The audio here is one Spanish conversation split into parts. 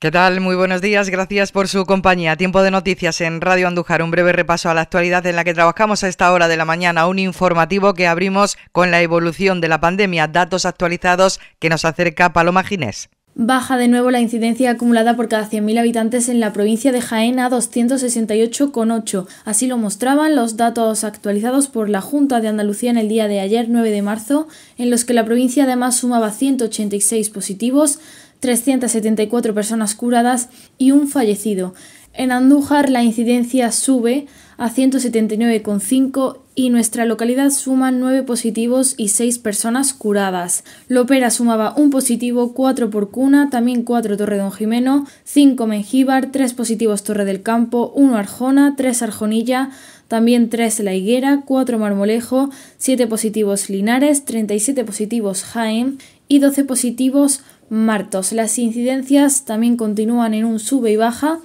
¿Qué tal? Muy buenos días, gracias por su compañía. Tiempo de noticias en Radio Andújar, un breve repaso a la actualidad en la que trabajamos a esta hora de la mañana, un informativo que abrimos con la evolución de la pandemia, datos actualizados que nos acerca Paloma Ginés. Baja de nuevo la incidencia acumulada por cada 100.000 habitantes en la provincia de Jaén a 268,8. Así lo mostraban los datos actualizados por la Junta de Andalucía en el día de ayer, 9 de marzo, en los que la provincia además sumaba 186 positivos, 374 personas curadas y un fallecido. En Andújar la incidencia sube a 179,5 y nuestra localidad suma 9 positivos y 6 personas curadas. Lopera sumaba un positivo, 4 por Cuna, también 4 Torre Don Jimeno, 5 Mengíbar, 3 positivos Torre del Campo, 1 Arjona, 3 Arjonilla, también 3 La Higuera, 4 Marmolejo, 7 positivos Linares, 37 positivos Jaén y 12 positivos martos. Las incidencias también continúan en un sube y baja.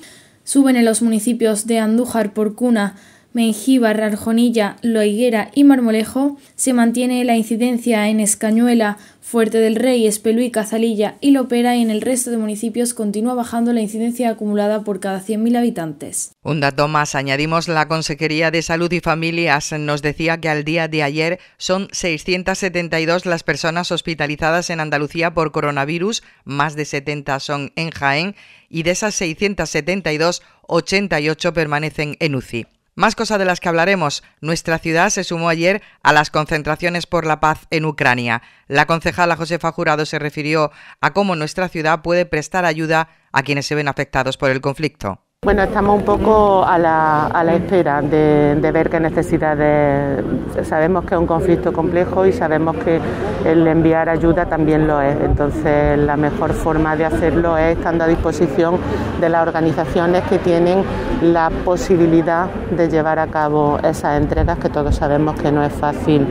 Suben en los municipios de Andújar, por Cuna... Mengíbar, Arjonilla, Loiguera y Marmolejo, se mantiene la incidencia en Escañuela, Fuerte del Rey, Espelú Cazalilla y Lopera y en el resto de municipios continúa bajando la incidencia acumulada por cada 100.000 habitantes. Un dato más, añadimos la Consejería de Salud y Familias nos decía que al día de ayer son 672 las personas hospitalizadas en Andalucía por coronavirus, más de 70 son en Jaén y de esas 672, 88 permanecen en UCI. Más cosas de las que hablaremos. Nuestra ciudad se sumó ayer a las concentraciones por la paz en Ucrania. La concejala Josefa Jurado se refirió a cómo nuestra ciudad puede prestar ayuda a quienes se ven afectados por el conflicto. Bueno, estamos un poco a la, espera de, ver qué necesidades. Sabemos que es un conflicto complejo y sabemos que el enviar ayuda también lo es. Entonces, la mejor forma de hacerlo es estando a disposición de las organizaciones que tienen la posibilidad de llevar a cabo esas entregas, que todos sabemos que no es fácil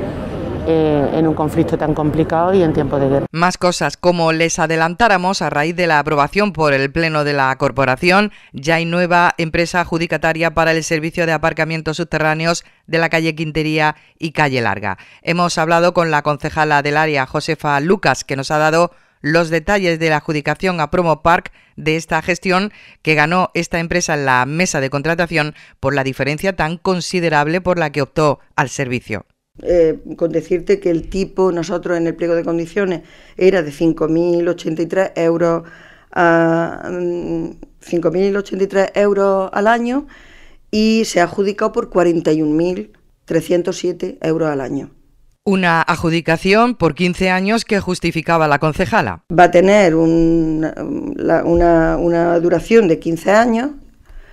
eh, en un conflicto tan complicado y en tiempo de guerra. Más cosas, como les adelantáramos a raíz de la aprobación por el Pleno de la Corporación, ya hay nueva empresa adjudicataria para el servicio de aparcamientos subterráneos de la calle Quintería y calle Larga. Hemos hablado con la concejala del área, Josefa Lucas, que nos ha dado los detalles de la adjudicación a Promo Park de esta gestión que ganó esta empresa en la mesa de contratación por la diferencia tan considerable por la que optó al servicio. Eh, con decirte que el tipo, nosotros en el pliego de condiciones, era de 5.083 euros, mm, euros al año y se ha adjudicado por 41.307 euros al año. Una adjudicación por 15 años que justificaba la concejala. Va a tener una, duración de 15 años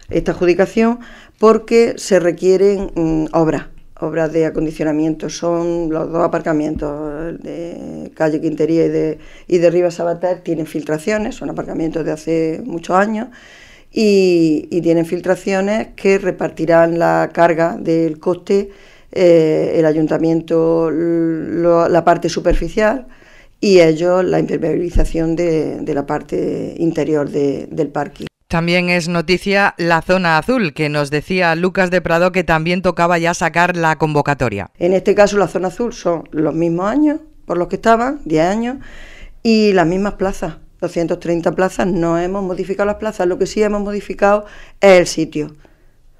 esta adjudicación porque se requieren mm, obras obras de acondicionamiento son los dos aparcamientos de calle Quintería y de, y Rivas Sabater tienen filtraciones, son aparcamientos de hace muchos años y, tienen filtraciones que repartirán la carga del coste eh, el ayuntamiento la parte superficial y ellos la impermeabilización de, la parte interior del parque. También es noticia la zona azul, que nos decía Lucas de Prado que también tocaba ya sacar la convocatoria. En este caso la zona azul son los mismos años por los que estaban, 10 años, y las mismas plazas, 230 plazas, no hemos modificado las plazas, lo que sí hemos modificado es el sitio,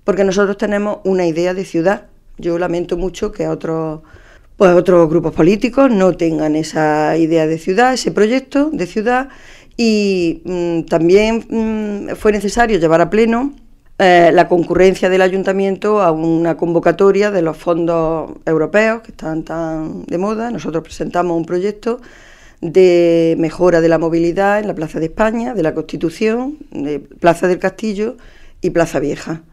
porque nosotros tenemos una idea de ciudad. Yo lamento mucho que otros pues, otros grupos políticos no tengan esa idea de ciudad, ese proyecto de ciudad y mm, también mm, fue necesario llevar a pleno eh, la concurrencia del ayuntamiento a una convocatoria de los fondos europeos que están tan de moda. Nosotros presentamos un proyecto de mejora de la movilidad en la Plaza de España, de la Constitución, de Plaza del Castillo y Plaza Vieja.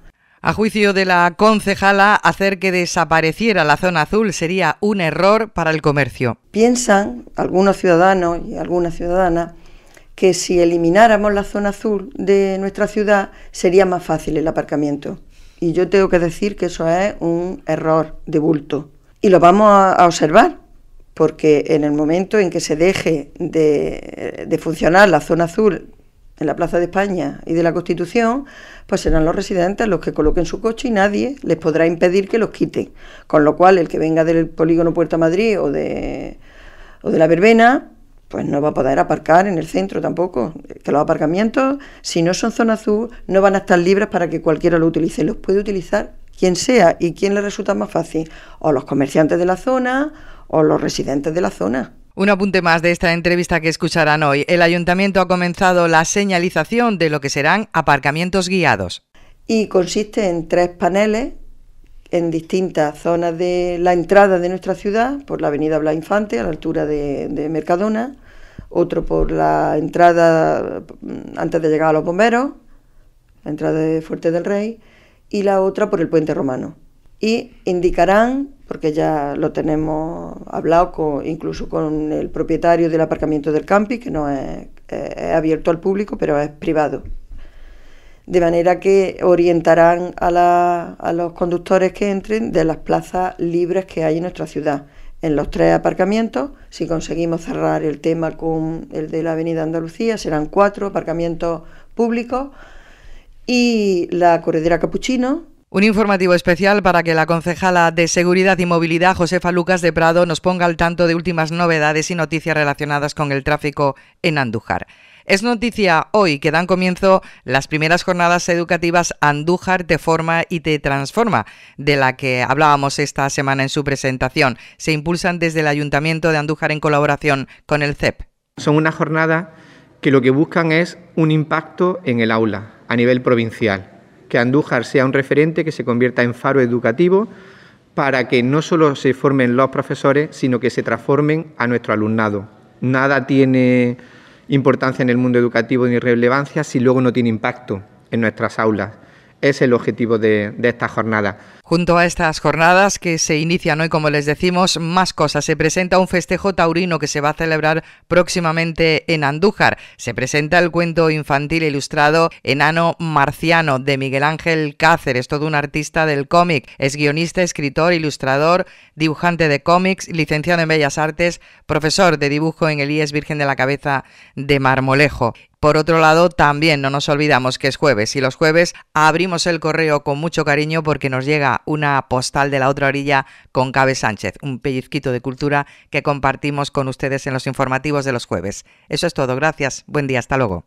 A juicio de la concejala, hacer que desapareciera la zona azul sería un error para el comercio. Piensan algunos ciudadanos y algunas ciudadanas que si elimináramos la zona azul de nuestra ciudad sería más fácil el aparcamiento. Y yo tengo que decir que eso es un error de bulto. Y lo vamos a, observar, porque en el momento en que se deje de, funcionar la zona azul en la Plaza de España y de la Constitución, pues serán los residentes los que coloquen su coche y nadie les podrá impedir que los quiten. Con lo cual, el que venga del polígono Puerto Madrid o o de la Verbena, pues no va a poder aparcar en el centro tampoco, que los aparcamientos, si no son zona azul, no van a estar libres para que cualquiera lo utilice, los puede utilizar quien sea y quien le resulta más fácil, o los comerciantes de la zona o los residentes de la zona. Un apunte más de esta entrevista que escucharán hoy. El ayuntamiento ha comenzado la señalización de lo que serán aparcamientos guiados. Y consiste en tres paneles en distintas zonas de la entrada de nuestra ciudad, por la avenida Bla Infante, a la altura de, Mercadona, otro por la entrada mm, antes de llegar a los bomberos, la entrada de Fuerte del Rey, y la otra por el puente romano. Y indicarán, porque ya lo tenemos hablado incluso con el propietario del aparcamiento del campi, que no es abierto al público, pero es privado, de manera que orientarán a, los conductores que entren de las plazas libres que hay en nuestra ciudad. En los tres aparcamientos, si conseguimos cerrar el tema con el de la Avenida Andalucía, serán cuatro aparcamientos públicos y la corredera Capuchino, un informativo especial para que la concejala de Seguridad y Movilidad, Josefa Lucas de Prado, nos ponga al tanto de últimas novedades y noticias relacionadas con el tráfico en Andújar. Es noticia hoy que dan comienzo las primeras jornadas educativas Andújar Te Forma y Te Transforma, de la que hablábamos esta semana en su presentación. Se impulsan desde el Ayuntamiento de Andújar en colaboración con el CEP. Son una jornada que lo que buscan es un impacto en el aula a nivel provincial, que Andújar sea un referente que se convierta en faro educativo para que no solo se formen los profesores, sino que se transformen a nuestro alumnado. Nada tiene importancia en el mundo educativo ni relevancia si luego no tiene impacto en nuestras aulas es el objetivo de, esta jornada. Junto a estas jornadas que se inician hoy, como les decimos, más cosas. Se presenta un festejo taurino que se va a celebrar próximamente en Andújar. Se presenta el cuento infantil ilustrado Enano Marciano de Miguel Ángel Cáceres, todo un artista del cómic. Es guionista, escritor, ilustrador, dibujante de cómics, licenciado en Bellas Artes, profesor de dibujo en el IES Virgen de la Cabeza de Marmolejo. Por otro lado, también no nos olvidamos que es jueves y los jueves abrimos el correo con mucho cariño porque nos llega una postal de la otra orilla con Cabe Sánchez, un pellizquito de cultura que compartimos con ustedes en los informativos de los jueves. Eso es todo, gracias, buen día, hasta luego.